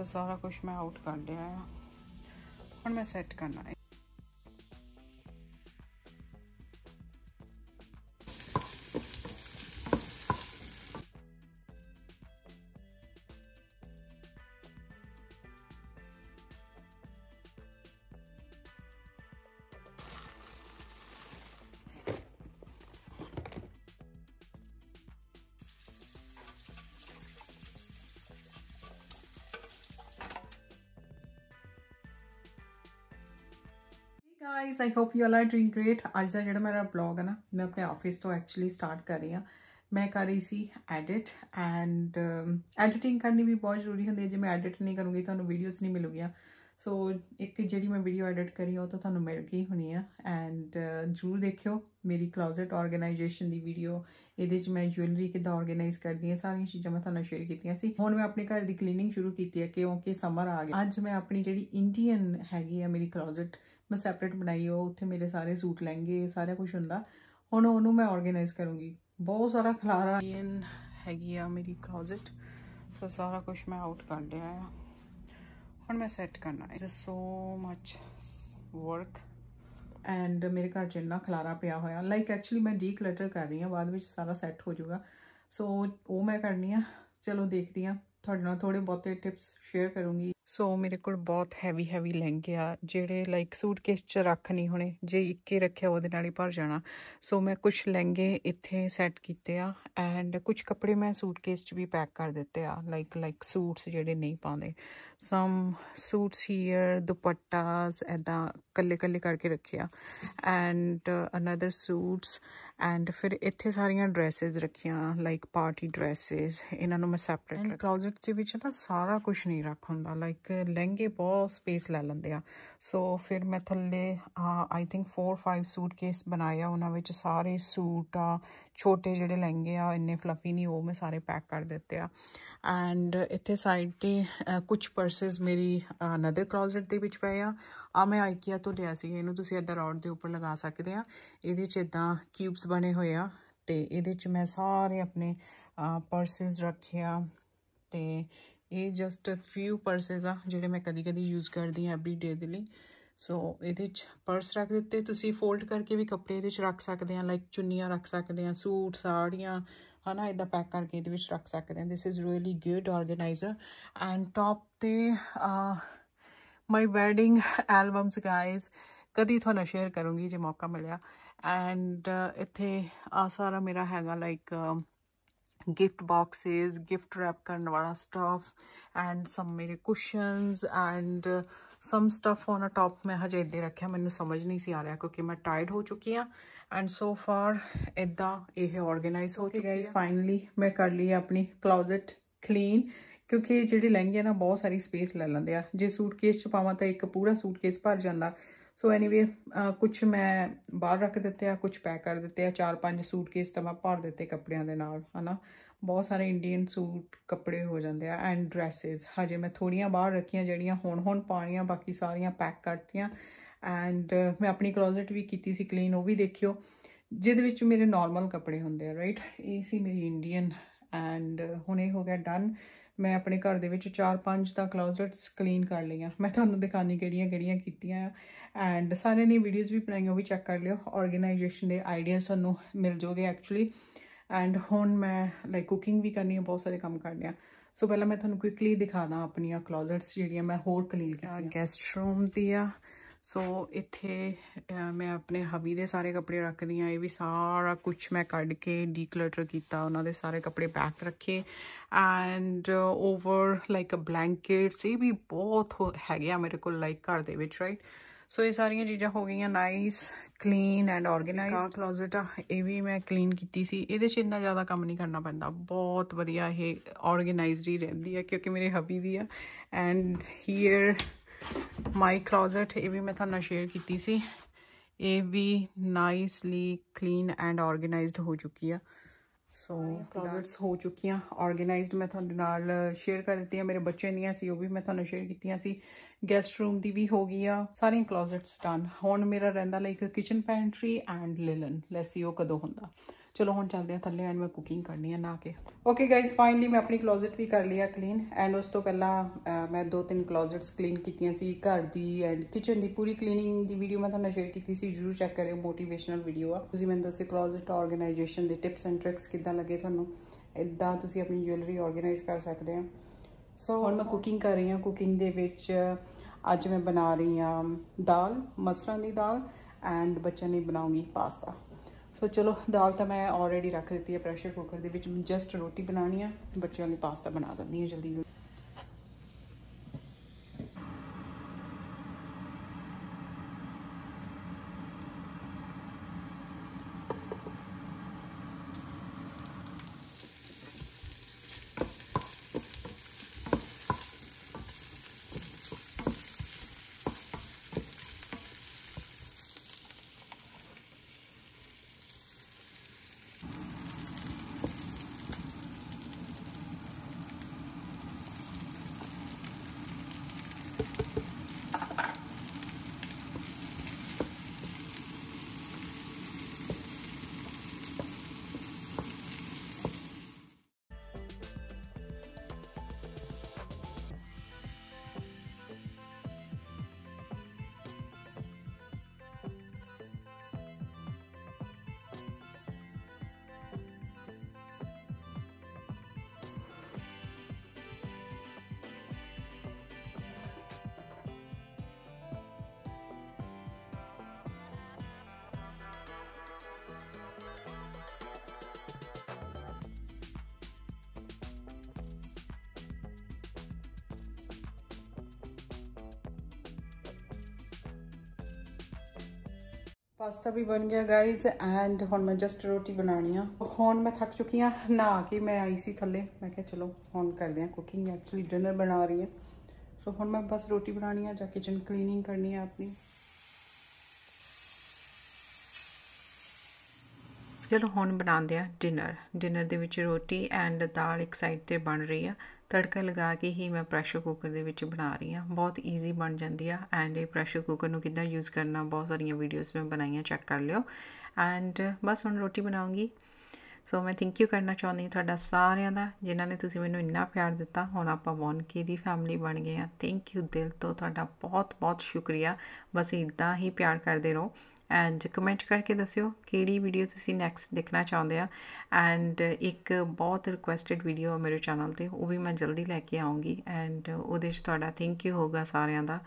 ਤਾਂ ਸਾਰਾ ਕੁਝ ਮੈਂ ਆਊਟ ਕਰ ਲਿਆ ਹੁਣ ਮੈਂ ਸੈੱਟ ਕਰਨਾ ਹੈ guys I hope you all are doing great ਅੱਜ ਦਾ ਜਿਹੜਾ ਮੇਰਾ ਬਲੌਗ ਹੈ ਨਾ ਮੈਂ ਆਪਣੇ ਆਫਿਸ ਤੋਂ ਐਕਚੁਅਲੀ ਸਟਾਰਟ ਕਰ ਰਹੀ ਹਾਂ ਮੈਂ ਕਰ ਰਹੀ ਸੀ ਐਡਿਟ ਐਂਡ ਐਡੀਟਿੰਗ ਕਰਨੀ ਵੀ ਬਹੁਤ ਜ਼ਰੂਰੀ ਹੁੰਦੀ ਹੈ ਜੇ ਮੈਂ ਐਡਿਟ ਨਹੀਂ ਕਰੂੰਗੀ ਤੁਹਾਨੂੰ ਵੀਡੀਓਸ ਨਹੀਂ ਮਿਲੂਗੀਆਂ ਸੋ ਇੱਕ ਜਿਹੜੀ ਮੈਂ ਵੀਡੀਓ ਐਡਿਟ ਕਰੀ ਉਹ ਤਾਂ ਤੁਹਾਨੂੰ ਮਿਲ ਗਈ ਹੋਣੀ ਆ ਐਂਡ ਜ਼ਰੂਰ ਦੇਖਿਓ ਮੇਰੀ ਕਲੋਜ਼ਟ ਆਰਗੇਨਾਈਜੇਸ਼ਨ ਦੀ ਵੀਡੀਓ ਇਹਦੇ 'ਚ ਮੈਂ ਜੁਐਲਰੀ ਕਿਦਾਂ ਆਰਗੇਨਾਈਜ਼ ਕਰਦੀ ਹਾਂ ਸਾਰੀਆਂ ਚੀਜ਼ਾਂ ਮੈਂ ਤੁਹਾਨੂੰ ਸ਼ੇਅਰ ਕੀਤੀਆਂ ਸੀ ਹੁਣ ਮੈਂ ਆਪਣੇ ਘਰ ਦੀ ਕਲੀਨਿੰਗ ਸ਼ੁਰੂ ਕੀਤੀ ਹੈ ਕਿਉਂਕਿ ਸਮਰ ਆ ਗਿਆ ਅੱਜ ਮੈਂ ਆਪਣੀ ਜਿਹੜੀ ਇੰਡੀਅਨ ਹੈਗੀ ਆ ਮੇਰੀ ਕਲੋਜ਼ਟ ਮੈਂ ਸੈਪਰੇਟ ਬਣਾਈ ਉਹ ਉੱਥੇ ਮੇਰੇ ਸਾਰੇ ਸੂਟ ਲੈਣਗੇ ਸਾਰਾ ਕੁਝ ਹੁੰਦਾ ਹੁਣ ਉਹਨੂੰ ਮੈਂ ਆਰਗੇਨਾਈਜ਼ ਕਰੂੰਗੀ ਬਹੁਤ ਸਾਰਾ ਖਲਾਰਾ ਹੈਗੀ ਆ ਮੇਰੀ ਕਲੋਜ਼ਟ ਸੋ ਸਾਰਾ ਕੁਝ ਮੈਂ ਆਊਟ ਕਰ ਲਿਆ ਆ ਹੁਣ ਮੈਂ ਸੈੱਟ ਕਰਨਾ ਹੈ ਸੋ ਮੱਚ ਵਰਕ ਐਂਡ ਮੇਰੇ ਘਰ ਚ ਇੰਨਾ ਖਲਾਰਾ ਪਿਆ ਹੋਇਆ ਲਾਈਕ ਐਕਚੁਅਲੀ ਮੈਂ ਡੀਕਲਟਰ ਕਰ ਰਹੀ ਹਾਂ ਬਾਅਦ ਵਿੱਚ ਸਾਰਾ ਸੈੱਟ ਹੋ ਜਾਊਗਾ ਸੋ ਉਹ ਮੈਂ ਕਰਨੀ ਆ ਚਲੋ ਦੇਖਦੀ ਆ ਤੁਹਾਡੇ ਨਾਲ ਥੋੜੇ ਬਹੁਤੇ ਟਿਪਸ ਸ਼ੇਅਰ ਕਰੂੰਗੀ ਸੋ ਮੇਰੇ ਕੋਲ ਬਹੁਤ ਹੈਵੀ ਹੈਵੀ ਲਹਿੰਗੇ ਆ ਜਿਹੜੇ ਲਾਈਕ ਸੂਟਕੇਸ 'ਚ ਰੱਖ ਨਹੀਂ ਹੋਣੇ ਜੇ ਇੱਕੇ ਰੱਖਿਆ ਉਹਦੇ ਨਾਲ ਹੀ ਭਰ ਜਾਣਾ ਸੋ ਮੈਂ ਕੁਝ ਲਹਿੰਗੇ ਇੱਥੇ ਸੈੱਟ ਕੀਤੇ ਆ ਐਂਡ ਕੁਝ ਕੱਪੜੇ ਮੈਂ ਸੂਟਕੇਸ 'ਚ ਵੀ ਪੈਕ ਕਰ ਦਿੱਤੇ ਆ ਲਾਈਕ ਲਾਈਕ ਸੂਟਸ ਜਿਹੜੇ ਨਹੀਂ ਪਾਉਂਦੇ ਸਮ ਸੂਟਸ ਹੇਅਰ ਦੁਪੱਟਾਸ ਐਦਾਂ ਕੱਲੇ ਕੱਲੇ ਕਰਕੇ ਰੱਖਿਆ ਐਂਡ ਅਨਦਰ ਸੂਟਸ ਐਂਡ ਫਿਰ ਇੱਥੇ ਸਾਰੀਆਂ ਡਰੈਸਸ ਰੱਖੀਆਂ ਲਾਈਕ ਪਾਰਟੀ ਡਰੈਸਸ ਇਹਨਾਂ ਨੂੰ ਮੈਂ ਸੈਪਰੇਟ ਕਲੋਜ਼ਟ ਦੇ ਵਿੱਚ ਨਾ ਸਾਰਾ ਕੁਝ ਨਹੀਂ ਰੱਖ ਹੁੰਦਾ ਲਾਈਕ ਲਾਈਕ ਲਹਿੰਗੇ ਬਹੁਤ ਸਪੇਸ ਲੈ ਲੈਂਦੇ ਆ ਸੋ ਫਿਰ ਮੈਂ ਥੱਲੇ ਆਈ ਥਿੰਕ 4 5 ਸੂਟਕੇਸ ਬਣਾਇਆ ਉਹਨਾਂ ਵਿੱਚ ਸਾਰੇ ਸੂਟ ਆ ਛੋਟੇ ਜਿਹੜੇ ਲਹਿੰਗੇ ਆ ਇੰਨੇ ਫਲਫੀ ਨਹੀਂ ਉਹ ਮੈਂ ਸਾਰੇ ਪੈਕ ਕਰ ਦਿੱਤੇ ਆ ਐਂਡ ਇੱਥੇ ਸਾਈਡ ਤੇ ਕੁਝ ਪਰਸਸ ਮੇਰੀ ਅਨਦਰ ਕਲੋਜ਼ਟ ਦੇ ਵਿੱਚ ਪਏ ਆ ਆ ਮੈਂ ਆਈਕੀਆ ਤੋਂ ਲਿਆ ਸੀ ਇਹਨੂੰ ਤੁਸੀਂ ਇੱਧਰ ਰੌਡ ਦੇ ਉੱਪਰ ਲਗਾ ਸਕਦੇ ਆ ਇਹਦੇ ਚ ਇਦਾਂ ਕਿਊਬਸ ਬਣੇ ਹੋਏ ਆ ਤੇ ਇਹਦੇ ਚ ਮੈਂ ਸਾਰੇ ਆਪਣੇ ਪਰਸਸ ਰੱਖਿਆ ਤੇ ਇਹ ਜਸਟ ਅ ਫਿਊ ਪਰਸਸ ਆ ਜਿਹੜੇ ਮੈਂ ਕਦੀ ਕਦੀ ਯੂਜ਼ ਕਰਦੀ ਹਾਂ ਡੇ ਦੇ ਲਈ ਸੋ ਇਹਦੇ ਚ ਪਰਸ ਰੱਖ ਦਿੱਤੇ ਤੁਸੀਂ ਫੋਲਡ ਕਰਕੇ ਵੀ ਕੱਪੜੇ ਇਹਦੇ ਚ ਰੱਖ ਸਕਦੇ ਆ ਲਾਈਕ ਚੁੰਨੀਆਂ ਰੱਖ ਸਕਦੇ ਆ ਸੂਟ ਸਾੜੀਆਂ ਹਨਾ ਇਦਾਂ ਪੈਕ ਕਰਕੇ ਇਹਦੇ ਵਿੱਚ ਰੱਖ ਸਕਦੇ ਆ this is really good organiser and top ਤੇ ਮਾਈ ਵੈਡਿੰਗ ਐਲਬਮਸ ਗਾਇਸ ਕਦੀ ਤੁਹਾਨੂੰ ਸ਼ੇਅਰ ਕਰੂੰਗੀ ਜੇ ਮੌਕਾ ਮਿਲਿਆ ਐਂਡ ਇੱਥੇ ਆ ਸਾਰਾ ਮੇਰਾ ਹੈਗਾ like gift boxes gift wrap ਕਰਨ ਵਾਲਾ ਸਟਫ ਐਂਡ ਸਮ ਮੇਰੇ cushions and some stuff on a top ਮੈਂ ਹਜੇ ਇੱਦੇ ਰੱਖਿਆ ਮੈਨੂੰ ਸਮਝ ਨਹੀਂ ਸੀ ਆ ਰਿਹਾ ਕਿਉਂਕਿ ਮੈਂ ਟਾਇਰਡ ਹੋ ਚੁੱਕੀ ਆ ਐਂਡ ਸੋ ਫਾਰ ਇਦਾਂ ਇਹ ਆਰਗੇਨਾਈਜ਼ ਹੋ ਚੁੱਕੀ ਹੈ ਫਾਈਨਲੀ ਮੈਂ ਕਰ ਲਈ ਆਪਣੀ ਕਲੋਜ਼ਟ ਕਲੀਨ ਕਿਉਂਕਿ ਜਿਹੜੇ ਲਹਿੰਗੇ ਨਾ ਬਹੁਤ ਸਾਰੀ ਸਪੇਸ ਲੈ ਲੈਂਦੇ ਆ ਜੇ ਸੂਟਕੇਸ ਚ ਪਾਵਾਂ ਤਾਂ ਇੱਕ ਪੂਰਾ ਸੂਟਕੇਸ ਭਰ ਜਾਂਦਾ ਸੋ ਐਨੀਵੇ ਕੁਝ ਮੈਂ ਬਾਹਰ ਰੱਖ ਦਿੱਤੇ ਆ ਕੁਝ ਪੈਕ ਕਰ ਦਿੱਤੇ ਆ ਚਾਰ ਪੰਜ ਸੂਟਕੇਸ ਤਾਂ ਮੈਂ ਭਰ ਦਿੱਤੇ ਕੱਪੜਿਆਂ ਦੇ ਨਾਲ ਹਨਾ ਬਹੁਤ ਸਾਰੇ ਇੰਡੀਅਨ ਸੂਟ ਕੱਪੜੇ ਹੋ ਜਾਂਦੇ ਆ ਐਂਡ ਡਰੈਸਸ ਹਜੇ ਮੈਂ ਥੋੜੀਆਂ ਬਾਹਰ ਰੱਖੀਆਂ ਜਿਹੜੀਆਂ ਹੁਣ ਹੁਣ ਪਾਣੀਆਂ ਬਾਕੀ ਸਾਰੀਆਂ ਪੈਕ ਕਰਤੀਆਂ ਐਂਡ ਮੈਂ ਆਪਣੀ ਕਲੋਜ਼ਟ ਵੀ ਕੀਤੀ ਸੀ ਕਲੀਨ ਉਹ ਵੀ ਦੇਖਿਓ ਜਿਹਦੇ ਵਿੱਚ ਮੇਰੇ ਨਾਰਮਲ ਕੱਪੜੇ ਹੁੰਦੇ ਆ ਰਾਈਟ ਇਹ ਸੀ ਮੇਰੀ ਇੰਡੀਅਨ ਐਂਡ ਹੁਣ ਇਹ ਹੋ ਗਿਆ ਡਨ ਮੈਂ ਆਪਣੇ ਘਰ ਦੇ ਵਿੱਚ 4-5 ਤਾਂ ਕਲੋਜ਼ਟਸ ਕਲੀਨ ਕਰ ਲਈਆਂ ਮੈਂ ਤੁਹਾਨੂੰ ਦਿਖਾਣੀ ਕਿਹੜੀਆਂ-ਕਿਹੜੀਆਂ ਕੀਤੀਆਂ ਆ ਐਂਡ ਸਾਰੇ ਨੇ ਵੀਡੀਓਜ਼ ਵੀ ਬਣਾਈਆਂ ਉਹ ਵੀ ਚੈੱਕ ਕਰ ਲਿਓ ਆਰਗੇਨਾਈਜੇਸ਼ਨ ਦੇ ਆਈਡੀਆ ਸਾਨੂੰ ਮਿਲ ਜੋਗੇ ਐਕਚੁਅਲੀ ਐਂਡ ਹੁਣ ਮੈਂ ਲਾਈਕ ਕੁਕਿੰਗ ਵੀ ਕਰਨੀ ਹੈ ਬਹੁਤ ਸਾਰੇ ਕੰਮ ਕਰਨੇ ਆ ਸੋ ਪਹਿਲਾਂ ਮੈਂ ਤੁਹਾਨੂੰ ਕੁਇਕਲੀ ਦਿਖਾਦਾ ਆਪਣੀਆਂ ਕਲੋਜ਼ਟਸ ਜਿਹੜੀਆਂ ਮੈਂ ਹੋਰ ਕਲੀਨ ਕੀਤੀਆਂ ਗੈਸਟ ਰੂਮ ਦੀਆਂ ਸੋ ਇੱਥੇ ਮੈਂ ਆਪਣੇ ਹਬੀ ਦੇ ਸਾਰੇ ਕੱਪੜੇ ਰੱਖਦੀ ਆ ਇਹ ਵੀ ਸਾਰਾ ਕੁਝ ਮੈਂ ਕੱਢ ਕੇ ਡੀਕਲਟਰ ਕੀਤਾ ਉਹਨਾਂ ਦੇ ਸਾਰੇ ਕੱਪੜੇ ਪੈਕ ਰੱਖੇ and over like a blankets ਇਹ ਵੀ ਬਹੁਤ ਹੈਗੇ ਆ ਮੇਰੇ ਕੋਲ ਲਾਈਕ ਘਰ ਦੇ ਵਿੱਚ ਰਾਈਟ ਸੋ ਇਹ ਸਾਰੀਆਂ ਚੀਜ਼ਾਂ ਹੋ ਗਈਆਂ nice clean and organised closet ਆ ਇਹ ਵੀ ਮੈਂ ਕਲੀਨ ਕੀਤੀ ਸੀ ਇਹਦੇ 'ਚ ਇੰਨਾ ਜ਼ਿਆਦਾ ਕੰਮ ਨਹੀਂ ਕਰਨਾ ਪੈਂਦਾ ਬਹੁਤ ਵਧੀਆ ਇਹ ਆਰਗੇਨਾਈਜ਼ਡ ਹੀ ਰਹਿੰਦੀ ਹੈ ਕਿਉਂਕਿ ਮੇਰੇ ਹਬੀ ਦੀ ਆ ਐਂਡ ਹੇਅਰ ਮਾਈ ਕਲੋਜ਼ਟ ਇਹ ਵੀ ਮੈਂ ਤੁਹਾਨੂੰ ਸ਼ੇਅਰ ਕੀਤੀ ਸੀ ਇਹ ਵੀ ਨਾਈਸਲੀ ਕਲੀਨ ਐਂਡ ਆਰਗੇਨਾਈਜ਼ਡ ਹੋ ਚੁੱਕੀ ਆ ਸੋ ਕਲੋਜ਼ਟਸ ਹੋ ਚੁੱਕੀਆਂ ਆਰਗੇਨਾਈਜ਼ਡ ਮੈਂ ਤੁਹਾਡੇ ਨਾਲ ਸ਼ੇਅਰ ਕਰ ਦਿੱਤੀਆਂ ਮੇਰੇ ਬੱਚੇ ਦੀਆਂ ਸੀ ਉਹ ਵੀ ਮੈਂ ਤੁਹਾਨੂੰ ਸ਼ੇਅਰ ਕੀਤੀਆਂ ਸੀ ਗੈਸਟ ਰੂਮ ਦੀ ਵੀ ਹੋ ਗਈ ਆ ਸਾਰੀਆਂ ਕਲੋਜ਼ਟਸ ਡਨ ਹੁਣ ਮੇਰਾ ਰਹਿੰਦਾ like kitchen pantry and linen ਲੈਸੀ ਉਹ ਕਦੋਂ ਹੁੰਦਾ ਚਲੋ ਹੁਣ ਚੱਲਦੇ ਆ ਥੱਲੇ ਐਂਡ ਮੈਂ ਕੁਕਿੰਗ ਕਰਨੀ ਆ ਨਾ ਕੇ ਓਕੇ ਗਾਇਜ਼ ਫਾਈਨਲੀ ਮੈਂ ਆਪਣੀ ਕਲੋਜ਼ਟ ਵੀ ਕਰ ਲਿਆ ਕਲੀਨ ਐਂਡ ਉਸ ਤੋਂ ਪਹਿਲਾਂ ਮੈਂ ਦੋ ਤਿੰਨ ਕਲੋਜ਼ਟਸ ਕਲੀਨ ਕੀਤੀਆਂ ਸੀ ਘਰ ਦੀ ਐਂਡ ਕਿਚਨ ਦੀ ਪੂਰੀ ਕਲੀਨਿੰਗ ਦੀ ਵੀਡੀਓ ਮੈਂ ਤੁਹਾਨੂੰ ਸ਼ੇਅਰ ਕੀਤੀ ਸੀ ਜਰੂਰ ਚੈੱਕ ਕਰਿਓ ਮੋਟੀਵੇਸ਼ਨਲ ਵੀਡੀਓ ਆ ਤੁਸੀਂ ਮੈਨੂੰ ਦੱਸੇ ਕਲੋਜ਼ਟ ਆਰਗੇਨਾਈਜੇਸ਼ਨ ਦੇ ਟਿਪਸ ਐਂਡ ਟ੍ਰਿਕਸ ਕਿੱਦਾਂ ਲੱਗੇ ਤੁਹਾਨੂੰ ਇਦਾਂ ਤੁਸੀਂ ਆਪਣੀ ਜੁਐਲਰੀ ਆਰਗੇਨਾਈਜ਼ ਕਰ ਸਕਦੇ ਹੋ ਸੋ ਹੁਣ ਮੈਂ ਕੁਕਿੰਗ ਕਰ ਰਹੀ ਹਾਂ ਕੁਕਿੰਗ ਦੇ ਵਿੱਚ ਅੱਜ ਮੈਂ ਬਣਾ ਰਹੀ ਹਾਂ ਦਾਲ ਮਸਰਾਂ ਦੀ ਦਾਲ ਐਂਡ ਬੱਚਿਆਂ ਲਈ ਬਣਾਉਂਗੀ ਪਾਸਤਾ ਸੋ ਚਲੋ ਦਾਲ ਤਾਂ ਮੈਂ ਆਲਰੇਡੀ ਰੱਖ ਦਿੱਤੀ ਹੈ ਪ੍ਰੈਸ਼ਰ ਕੁੱਕਰ ਦੇ ਵਿੱਚ ਜਸਟ ਰੋਟੀ ਬਣਾਉਣੀ ਆ ਬੱਚਿਆਂ ਲਈ ਪਾਸਤਾ ਬਣਾ ਦਿੰਦੀ ਹਾਂ ਜਲਦੀ ਪਾਸਤਾ ਵੀ ਬਣ ਗਿਆ ਗਾਇਜ਼ ਐਂਡ ਹੁਣ ਮੈਂ ਜਸਟ ਰੋਟੀ ਬਣਾਣੀ ਆ ਹੁਣ ਮੈਂ ਥੱਕ ਚੁੱਕੀ ਆ ਨਾ ਕਿ ਮੈਂ ਆਈ ਸੀ ਥੱਲੇ ਮੈਂ ਕਿਹਾ ਚਲੋ ਹੁਣ ਕਰਦੇ ਆ ਕੁਕਿੰਗ ਐਕਚੁਅਲੀ ਡਿਨਰ ਬਣਾ ਰਹੀ ਆ ਸੋ ਹੁਣ ਮੈਂ ਬਸ ਰੋਟੀ ਬਣਾਣੀ ਆ ਜਾਂ ਕਿਚਨ ਕਲੀਨਿੰਗ ਕਰਨੀ ਆ ਆਪਣੀ ਚਲੋ ਹੁਣ ਬਣਾਉਂਦੇ ਆ ਡਿਨਰ ਡਿਨਰ ਦੇ ਵਿੱਚ ਰੋਟੀ ਐਂਡ ਦਾਲ ਇੱਕ ਸਾਈਡ ਤੇ ਬਣ ਰਹੀ ਆ ਤੜਕਾ ਲਗਾ ਕੇ ਹੀ ਮੈਂ ਪ੍ਰੈਸ਼ਰ ਕੁੱਕਰ ਦੇ ਵਿੱਚ ਬਣਾ ਰਹੀ ਆ ਬਹੁਤ ਈਜ਼ੀ ਬਣ ਜਾਂਦੀ ਆ ਐਂਡ ਇਹ ਪ੍ਰੈਸ਼ਰ ਕੁੱਕਰ ਨੂੰ ਕਿੱਦਾਂ ਯੂਜ਼ ਕਰਨਾ ਬਹੁਤ ਸਾਰੀਆਂ ਵੀਡੀਓਜ਼ ਮੈਂ ਬਣਾਈਆਂ ਚੈੱਕ ਕਰ ਲਿਓ ਐਂਡ ਬਸ ਹੁਣ ਰੋਟੀ ਬਣਾਉਂਗੀ ਸੋ ਮੈਂ ਥੈਂਕ ਯੂ ਕਰਨਾ ਚਾਹੁੰਦੀ ਹਾਂ ਤੁਹਾਡਾ ਸਾਰਿਆਂ ਦਾ ਜਿਨ੍ਹਾਂ ਨੇ ਤੁਸੀਂ ਮੈਨੂੰ ਇੰਨਾ ਪਿਆਰ ਦਿੱਤਾ ਹੁਣ ਆਪਾਂ ਵਨਕੇ ਦੀ ਫੈਮਿਲੀ ਬਣ ਗਏ ਆ ਥੈਂਕ ਯੂ ਦਿਲ ਤੋਂ ਤੁਹਾਡਾ ਬਹੁਤ ਬਹੁਤ ਸ਼ੁਕਰੀਆ ਬਸ ਇਦਾਂ ਹੀ ਪਿਆਰ ਕਰਦੇ ਰਹੋ ਐਂਡ ਕਮੈਂਟ ਕਰਕੇ ਦੱਸਿਓ ਕਿਹੜੀ ਵੀਡੀਓ ਤੁਸੀਂ ਨੈਕਸਟ ਦੇਖਣਾ ਚਾਹੁੰਦੇ ਆ ਐਂਡ ਇੱਕ ਬਹੁਤ ਰਿਕੁਐਸਟਡ ਵੀਡੀਓ ਹੈ ਮੇਰੇ ਚੈਨਲ ਤੇ ਉਹ ਵੀ ਮੈਂ ਜਲਦੀ ਲੈ ਕੇ ਆਉਂਗੀ ਐਂਡ ਉਹਦੇ 'ਚ ਤੁਹਾਡਾ ਥੈਂਕ ਯੂ ਹੋਗਾ ਸਾਰਿਆਂ ਦਾ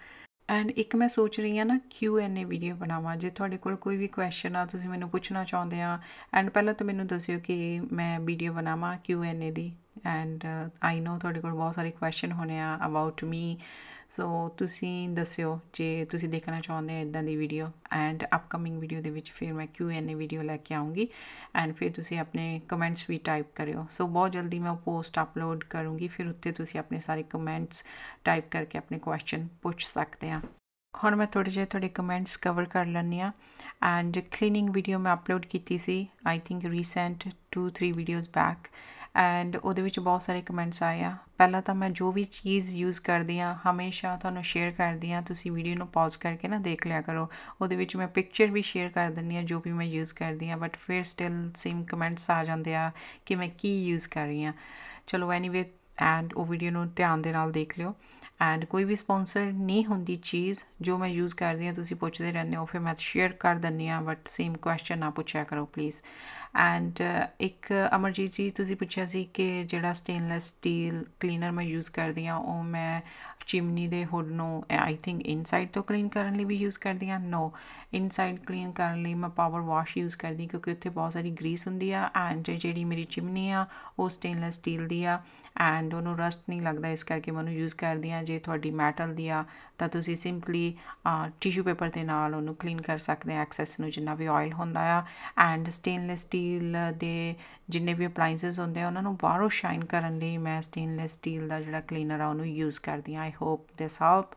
ਐਂਡ ਇੱਕ ਮੈਂ ਸੋਚ ਰਹੀ ਆ ਨਾ ਕਿਊ ਐਨ ਏ ਵੀਡੀਓ ਬਣਾਵਾਂ ਜੇ ਤੁਹਾਡੇ ਕੋਲ ਕੋਈ ਵੀ ਕੁਐਸਚਨ ਆ ਤੁਸੀਂ ਮੈਨੂੰ ਪੁੱਛਣਾ ਚਾਹੁੰਦੇ ਆ ਐਂਡ ਪਹਿਲਾਂ ਤਾਂ ਮੈਨੂੰ ਦੱਸਿਓ ਕਿ ਮੈਂ ਵੀਡੀਓ ਬਣਾਵਾਂ ਕਿਊ ਐਨ ਏ ਦੀ ਐਂਡ ਆਈ نو ਤੁਹਾਡੇ ਕੋਲ ਬਹੁਤ ਸਾਰੇ ਕੁਐਸਚਨ ਹੋਣੇ ਆ ਅਬਾਊਟ ਮੀ ਸੋ ਤੁਸੀਂ ਦੱਸਿਓ ਜੇ ਤੁਸੀਂ ਦੇਖਣਾ ਚਾਹੁੰਦੇ ਹੋ ਇਦਾਂ ਦੀ ਵੀਡੀਓ ਐਂਡ ਅਪਕਮਿੰਗ ਵੀਡੀਓ ਦੇ ਵਿੱਚ ਫਿਰ ਮੈਂ ਕਿਊ ਐਨ ਏ ਵੀਡੀਓ ਲੈ ਕੇ ਆਉਂਗੀ ਐਂਡ ਫਿਰ ਤੁਸੀਂ ਆਪਣੇ ਕਮੈਂਟਸ ਵੀ ਟਾਈਪ ਕਰਿਓ ਸੋ ਬਹੁਤ ਜਲਦੀ ਮੈਂ ਉਹ ਪੋਸਟ ਅਪਲੋਡ ਕਰੂੰਗੀ ਫਿਰ ਉੱਤੇ ਤੁਸੀਂ ਆਪਣੇ ਸਾਰੇ ਕਮੈਂਟਸ ਟਾਈਪ ਕਰਕੇ ਆਪਣੇ ਕੁਐਸਚਨ ਪੁੱਛ ਸਕਦੇ ਆ ਹੁਣ ਮੈਂ ਥੋੜੇ ਜਿਹੇ ਤੁਹਾਡੇ ਕਮੈਂਟਸ ਕਵਰ ਕਰ ਲੈਂਦੀ ਆ ਐਂਡ ਕਲੀਨਿੰਗ ਵੀਡੀਓ ਮੈਂ ਅਪਲੋਡ ਕੀਤੀ ਸੀ I think recent 2 3 videos back and ਉਹਦੇ ਵਿੱਚ ਬਹੁਤ ਸਾਰੇ ਕਮੈਂਟਸ ਆਏ ਆ ਪਹਿਲਾਂ ਤਾਂ ਮੈਂ ਜੋ ਵੀ ਚੀਜ਼ ਯੂਜ਼ ਕਰਦੀ ਆ ਹਮੇਸ਼ਾ ਤੁਹਾਨੂੰ ਸ਼ੇਅਰ ਕਰਦੀ ਆ ਤੁਸੀਂ ਵੀਡੀਓ ਨੂੰ ਪਾਜ਼ ਕਰਕੇ ਨਾ ਦੇਖ ਲਿਆ ਕਰੋ ਉਹਦੇ ਵਿੱਚ ਮੈਂ ਪਿਕਚਰ ਵੀ ਸ਼ੇਅਰ ਕਰ ਦਿੰਦੀ ਆ ਜੋ ਵੀ ਮੈਂ ਯੂਜ਼ ਕਰਦੀ ਆ ਬਟ ਫਿਰ ਸਟਿਲ ਸੇਮ ਕਮੈਂਟਸ ਆ ਜਾਂਦੇ ਆ ਕਿ ਮੈਂ ਕੀ ਯੂਜ਼ ਕਰ ਰਹੀ ਆ ਚਲੋ ਐਨੀਵੇ ਐਂਡ ਉਹ ਵੀਡੀਓ ਨੂੰ ਧਿਆਨ ਦੇ ਨਾਲ ਦੇਖ ਲਿਓ ਐਂਡ ਕੋਈ ਵੀ ਸਪான்ਸਰ ਨਹੀਂ ਹੁੰਦੀ ਚੀਜ਼ ਜੋ ਮੈਂ ਯੂਜ਼ ਕਰਦੀ ਹਾਂ ਤੁਸੀਂ ਪੁੱਛਦੇ ਰਹਿੰਦੇ ਹੋ ਫਿਰ ਮੈਂ ਸ਼ੇਅਰ ਕਰ ਦਿੰਨੀ ਆ ਬਟ ਸੇਮ ਕੁਐਸਚਨ ਨਾ ਪੁੱਛਿਆ ਕਰੋ ਪਲੀਜ਼ ਐਂਡ ਇੱਕ ਅਮਰਜੀਤ ਜੀ ਤੁਸੀਂ ਪੁੱਛਿਆ ਸੀ ਕਿ ਜਿਹੜਾ ਸਟੇਨਲੈਸ ਸਟੀਲ ਕਲੀਨਰ ਮੈਂ ਯੂਜ਼ ਕਰਦੀ ਆ ਉਹ ਮੈਂ ਚਿਮਨੀ ਦੇ ਹੁੱਡ ਨੂੰ ਆਈ ਥਿੰਕ ਇਨਸਾਈਡ ਤੋਂ ਕਲੀਨ ਕਰਨ ਲਈ ਵੀ ਯੂਜ਼ ਕਰਦੀ ਆ ਨੋ ਇਨਸਾਈਡ ਕਲੀਨ ਕਰਨ ਲਈ ਮੈਂ ਪਾਵਰ ਵਾਸ਼ ਯੂਜ਼ ਕਰਦੀ ਕਿਉਂਕਿ ਉੱਥੇ ਬਹੁਤ ਸਾਰੀ ਗਰੀਸ ਹੁੰਦੀ ਆ ਐਂਡ ਜਿਹੜੀ ਮੇਰੀ ਚਿਮਨੀ ਆ ਉਹ ਸਟੇਨਲੈਸ ਸਟੀਲ ਦੀ ਆ ਐਂਡ ਉਹਨੂੰ ਰਸਟ ਨਹੀਂ ਲੱਗਦਾ ਇਸ ਕਰਕੇ ਮੈਂ ਉਹਨੂੰ ਯੂਜ਼ ਕਰਦੀ ਆ ਜੇ ਤੁਹਾਡੀ ਮੈਟਲ ਦੀ ਆ ਤਾਂ ਤੁਸੀਂ ਸਿੰਪਲੀ ਟਿਸ਼ੂ ਪੇਪਰ ਦੇ ਨਾਲ ਉਹਨੂੰ ਕਲੀਨ ਕਰ ਸਕਦੇ ਆ ਐਕਸੈਸ ਨੂੰ ਜਿੰਨਾ ਵੀ ਆਇਲ ਹੁੰਦਾ ਆ ਐਂਡ ਸਟੇਨਲੈਸ ਸਟੀਲ ਦੇ ਜਿੰਨੇ ਵੀ ਅਪਲਾਈਐਂਸਸ ਹੁੰਦੇ ਆ ਉਹਨਾਂ ਨੂੰ ਬਾਹਰੋਂ ਸ਼ਾਈਨ ਕਰਨ ਲਈ ਮੈਂ ਸਟੇਨਲੈਸ ਸਟੀਲ ਦਾ ਜਿਹੜਾ ਕਲੀਨਰ ਆ ਉਹਨੂੰ ਯੂਜ਼ ਕਰਦੀ ਆ hope this help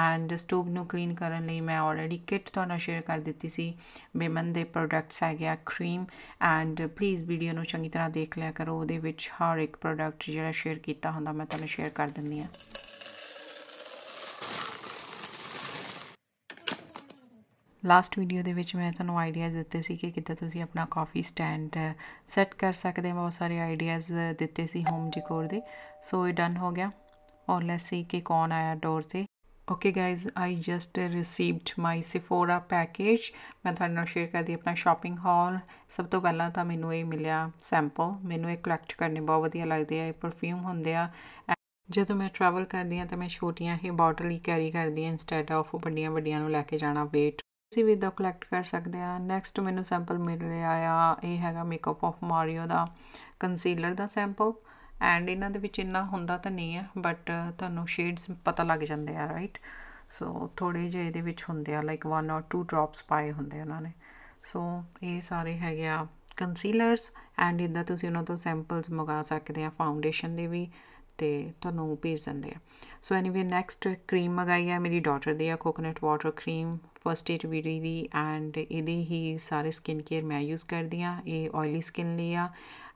and stove ਨੂੰ ਕਲੀਨ ਕਰਨ ਲਈ ਮੈਂ ਆਲਰੇਡੀ ਕਿਟ ਤੁਹਾਨੂੰ ਸ਼ੇਅਰ ਕਰ ਦਿੱਤੀ ਸੀ ਬੇਮਨ ਦੇ ਪ੍ਰੋਡਕਟਸ ਆ ਗਿਆ ਕਰੀਮ ਐਂਡ ਪਲੀਜ਼ ਵੀਡੀਓ ਨੂੰ ਚੰਗੀ ਤਰ੍ਹਾਂ ਦੇਖ ਲਿਆ ਕਰੋ ਉਹਦੇ ਵਿੱਚ ਹਰ ਇੱਕ ਪ੍ਰੋਡਕਟ ਜਿਹੜਾ ਸ਼ੇਅਰ ਕੀਤਾ ਹੁੰਦਾ ਮੈਂ ਤੁਹਾਨੂੰ ਸ਼ੇਅਰ ਕਰ ਦਿੰਦੀ ਆ ਲਾਸਟ ਵੀਡੀਓ ਦੇ ਵਿੱਚ ਮੈਂ ਤੁਹਾਨੂੰ ਆਈਡੀਆਜ਼ ਦਿੱਤੇ ਸੀ ਕਿ ਕਿੱਦਾਂ ਤੁਸੀਂ ਆਪਣਾ ਕਾਫੀ ਸਟੈਂਡ ਸੈੱਟ ਕਰ ਸਕਦੇ ਹੋ ਬਹੁਤ ਸਾਰੇ ਆਈਡੀਆਜ਼ ਦਿੱਤੇ ਸੀ ਹੋਮ ਡਿਕੋਰ ਦੇ ਸੋ ਇਹ ਡਨ ਹੋ ਗਿਆ ਔਰ ਲੈਟਸ ਸੀ ਕਿ ਕੌਣ ਆਇਆ ਡੋਰ ਤੇ okay guys I just received my Sephora package ਮੈਂ ਤੁਹਾਡੇ ਨਾਲ ਸ਼ੇਅਰ ਕਰਦੀ ਆਪਣਾ ਸ਼ਾਪਿੰਗ ਹਾਲ ਸਭ ਤੋਂ ਪਹਿਲਾਂ ਤਾਂ ਮੈਨੂੰ ਇਹ ਮਿਲਿਆ ਸੈਂਪਲ ਮੈਨੂੰ ਇਹ ਕਲੈਕਟ ਕਰਨੇ ਬਹੁਤ ਵਧੀਆ ਲੱਗਦੇ ਆ ਇਹ ਪਰਫਿਊਮ ਹੁੰਦੇ ਆ ਜਦੋਂ ਮੈਂ ਟਰੈਵਲ ਕਰਦੀ ਆ ਤਾਂ ਮੈਂ ਛੋਟੀਆਂ ਹੀ ਬੋਟਲ ਹੀ ਕੈਰੀ ਕਰਦੀ ਆ ਇਨਸਟੈਡ ਆਫ ਵੱਡੀਆਂ ਵੱਡੀਆਂ ਨੂੰ ਲੈ ਕੇ ਜਾਣਾ ਵੇਟ ਤੁਸੀਂ ਵੀ ਦਾ ਕਲੈਕਟ ਕਰ ਸਕਦੇ ਆ ਨੈਕਸਟ ਮੈਨੂੰ ਸੈਂਪਲ ਮਿਲ ਰਿਹਾ ਆ ਇਹ ਹੈਗਾ ਮੇਕਅਪ ਆਫ ਮਾਰੀਓ ਦਾ ਕੰਸੀਲਰ ਦਾ ਸੈਂਪਲ ਐਂਡ ਇਹਨਾਂ ਦੇ ਵਿੱਚ ਇੰਨਾ ਹੁੰਦਾ ਤਾਂ ਨਹੀਂ ਹੈ ਬਟ ਤੁਹਾਨੂੰ ਸ਼ੇਡਸ ਪਤਾ ਲੱਗ ਜਾਂਦੇ ਆ ਰਾਈਟ ਸੋ ਥੋੜੇ ਜਿਹੇ ਇਹਦੇ ਵਿੱਚ ਹੁੰਦੇ ਆ ਲਾਈਕ 1 অর 2 ਡ੍ਰੌਪਸ ਪਾਏ ਹੁੰਦੇ ਉਹਨਾਂ ਨੇ ਸੋ ਇਹ ਸਾਰੇ ਹੈਗੇ ਆ ਕੰਸੀਲਰਸ ਐਂਡ ਇਹਦਾ ਤੁਸੀਂ ਉਹਨਾਂ ਤੋਂ ਸੈਂਪਲਸ ਮੰਗਾ ਸਕਦੇ ਆ ਫਾਊਂਡੇਸ਼ਨ ਦੇ ਵੀ ਤੇ ਤੁਹਾਨੂੰ ਭੇਜ ਦਿੰਦੇ ਆ ਸੋ ਐਨੀਵੇ ਨੈਕਸਟ ਕਰੀਮ ਮੰਗਾਈ ਹੈ ਮੇਰੀ ਡਾਟਰ ਦੀ ਆ coconut water cream first aid beauty ਦੀ ਐਂਡ ਇਹਦੇ ਹੀ ਸਾਰੇ ਸਕਿਨ ਕੇਅਰ ਮੈਂ ਯੂਜ਼ ਕਰਦੀ ਆ ਇਹ ਆਇਲੀ ਸਕਿਨ ਲਈ ਆ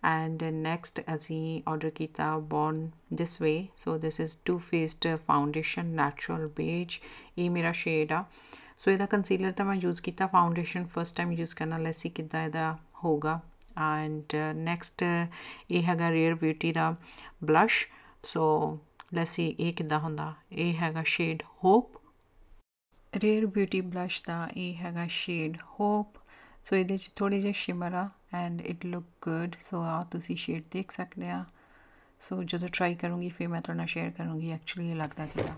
ਐਂਡ ਨੈਕਸਟ ਅਸੀਂ ਆਰਡਰ ਕੀਤਾ born this way so this is Too Faced foundation natural beige ਇਹ ਮੇਰਾ ਸ਼ੇਡ ਆ ਸੋ ਇਹਦਾ ਕੰਸੀਲਰ ਤਾਂ ਮੈਂ ਯੂਜ਼ ਕੀਤਾ ਫਾਊਂਡੇਸ਼ਨ ਫਸਟ ਟਾਈਮ ਯੂਜ਼ ਕਰਨ ਲਈ ਸੀ ਕਿੱਦਾਂ ਇਹਦਾ ਹੋਊਗਾ ਐਂਡ ਨੈਕਸਟ ਇਹ ਹੈਗਾ ਰੇਅਰ ਬਿਊਟੀ ਦਾ ਬਲਸ਼ ਸੋ ਲਸੀ ਇਹ ਕਿੱਦਾਂ ਹੁੰਦਾ ਇਹ ਹੈਗਾ shade hope Rare Beauty blush ਦਾ ਇਹ ਹੈਗਾ ਸ਼ੇਡ ਹੋਪ ਸੋ ਇਹਦੇ ਚ ਥੋੜੀ ਜਿਹੀ ਸ਼ਿਮਰ ਆ and it look good so ਆ ਤੁਸੀਂ ਸ਼ੇਡ ਦੇਖ ਸਕਦੇ ਆ ਸੋ ਜਦੋਂ ਟਰਾਈ ਕਰੂੰਗੀ ਫਿਰ ਮੈਂ ਤੁਹਾਨੂੰ ਸ਼ੇਅਰ ਕਰੂੰਗੀ ਐਕਚੁਅਲੀ ਇਹ ਲੱਗਦਾ ਕਿਦਾ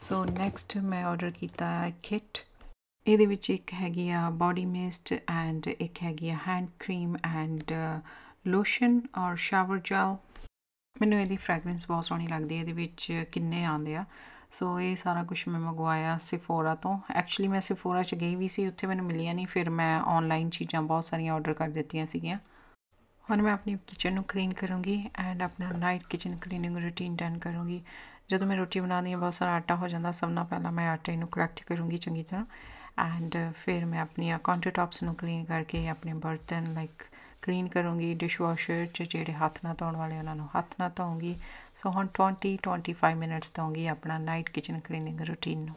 ਸੋ ਨੈਕਸਟ ਮੈਂ ਆਰਡਰ ਕੀਤਾ ਹੈ ਕਿਟ ਇਹਦੇ ਵਿੱਚ ਇੱਕ ਹੈਗੀ ਆ ਬਾਡੀ ਮਿਸਟ ਐਂਡ ਇੱਕ ਹੈਗੀ ਆ ਹੈਂਡ ਕਰੀਮ ਐਂਡ ਲੋਸ਼ਨ ਔਰ ਸ਼ਾਵਰ ਜੈਲ ਮੈਨੂੰ ਇਹਦੀ ਫ੍ਰੈਗਰੈਂਸ ਬਹੁਤ ਸੋਹਣੀ ਲੱਗਦੀ ਹੈ ਇਹਦੇ ਵਿੱਚ ਕਿੰਨੇ ਆਉਂਦੇ ਆ ਸੋ ਇਹ ਸਾਰਾ ਕੁਝ ਮੈਂ ਮੰਗਵਾਇਆ ਸਿਫੋਰਾ ਤੋਂ ਐਕਚੁਅਲੀ ਮੈਂ ਸਿਫੋਰਾ 'ਚ ਗਈ ਵੀ ਸੀ ਉੱਥੇ ਮੈਨੂੰ ਮਿਲੀਆਂ ਨਹੀਂ ਫਿਰ ਮੈਂ ਆਨਲਾਈਨ ਚੀਜ਼ਾਂ ਬਹੁਤ ਸਾਰੀਆਂ ਆਰਡਰ ਕਰ ਦਿੱਤੀਆਂ ਸੀਗੀਆਂ ਹੁਣ ਮੈਂ ਆਪਣੀ ਕਿਚਨ ਨੂੰ ਕਲੀਨ ਕਰੂੰਗੀ ਐਂਡ ਆਪਣਾ night kitchen cleaning routine done ਕਰੂੰਗੀ ਜਦੋਂ ਮੈਂ ਰੋਟੀ ਬਣਾਉਂਦੀ ਹਾਂ ਬਹੁਤ ਸਾਰਾ ਆਟਾ ਹੋ ਜਾਂਦਾ ਸਭ ਨਾਲ ਪਹਿਲਾਂ ਮੈਂ ਆਟੇ ਨੂੰ ਕਲੈਕਟ ਕਰੂੰਗੀ ਚੰਗੀ ਤਰ੍ਹਾਂ ਐਂਡ ਫਿਰ ਮੈਂ ਆਪਣੀਆਂ ਕਾਊਂਟਰ ਟਾਪਸ ਨੂੰ ਕਲੀਨ ਕਰਕੇ ਆਪਣੇ ਬਰਤਨ ਲਾਈਕ ਕਲੀਨ ਕਰੂੰਗੀ ਡਿਸ਼ਵਾਸ਼ਰ 'ਚ ਜਿਹੜੇ ਹੱਥ ਨਾਲ ਧੋਣ ਵਾਲੇ ਉਹਨਾਂ ਨੂੰ ਹੱਥ ਨਾਲ ਧੋਉਂਗੀ ਸੋ ਹੁਣ 20 25 ਮਿੰਟਸ ਦਵਾਂਗੀ ਆਪਣਾ ਨਾਈਟ ਕਿਚਨ ਕਲੀਨਿੰਗ ਰੂਟੀਨ ਨੂੰ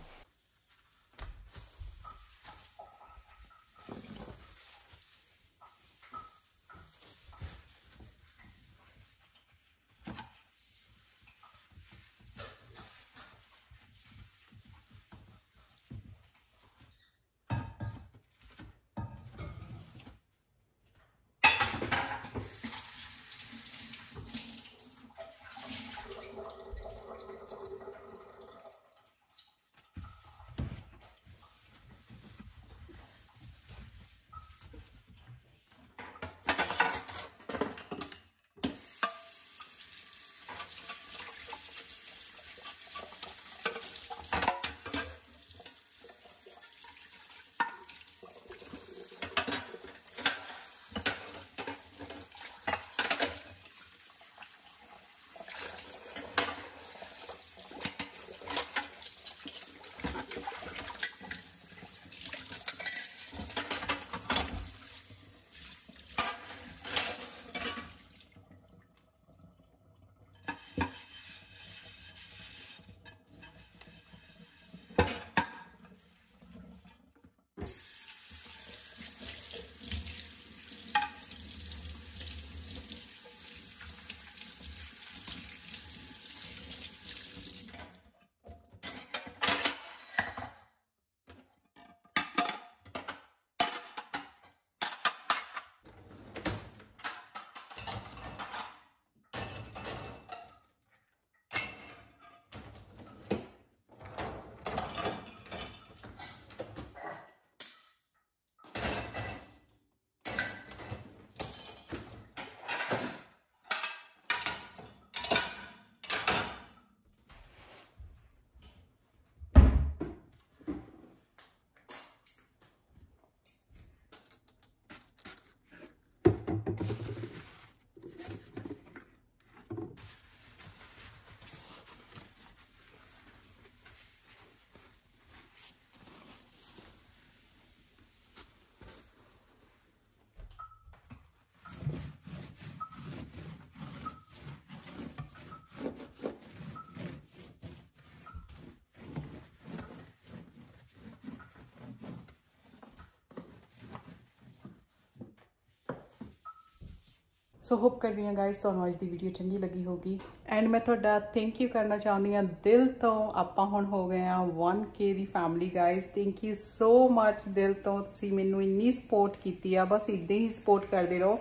ਸੋ ਹੋਪ ਕਰਦੀ ਹਾਂ ਗਾਇਸ ਤੁਹਾਨੂੰ ਅੱਜ ਦੀ ਵੀਡੀਓ ਚੰਗੀ ਲੱਗੀ ਹੋਗੀ ਐਂਡ ਮੈਂ ਤੁਹਾਡਾ ਥੈਂਕ ਯੂ ਕਰਨਾ ਚਾਹੁੰਦੀ ਹਾਂ ਦਿਲ ਤੋਂ ਆਪਾਂ ਹੁਣ ਹੋ ਗਏ ਆ 1k ਦੀ family guys thank you so much ਦਿਲ ਤੋਂ ਤੁਸੀਂ ਮੈਨੂੰ ਇੰਨੀ ਸਪੋਰਟ ਕੀਤੀ ਆ ਬਸ ਇਦਾਂ ਹੀ ਸਪੋਰਟ ਕਰਦੇ ਰਹੋ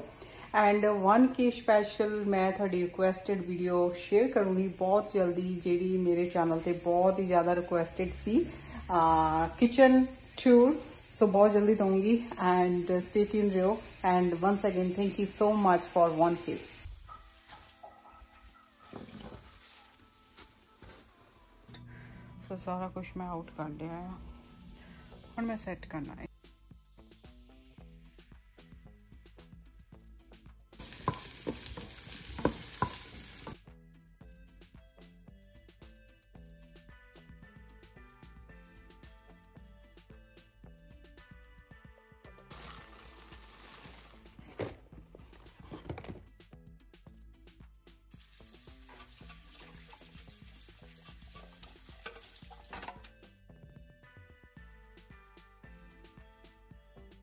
ਐਂਡ 1k ਸਪੈਸ਼ਲ ਮੈਂ ਤੁਹਾਡੀ ਰਿਕੁਐਸਟਡ ਵੀਡੀਓ ਸ਼ੇਅਰ ਕਰੂੰਗੀ ਬਹੁਤ ਜਲਦੀ ਜਿਹੜੀ ਮੇਰੇ ਚੈਨਲ ਤੇ ਬਹੁਤ ਹੀ ਜ਼ਿਆਦਾ ਰਿਕੁਐਸਟਡ ਸੀ ਕਿਚਨ ਟੂਰ सो बहुत जल्दी दूंगी एंड स्टे ट्यून रहो and once again thank you so much for one k ਸੋ ਸਾਰਾ ਕੁਝ ਮੈਂ ਆਊਟ ਕਰ ਲਿਆ ਆ ਹੁਣ ਮੈਂ ਸੈੱਟ ਕਰਨਾ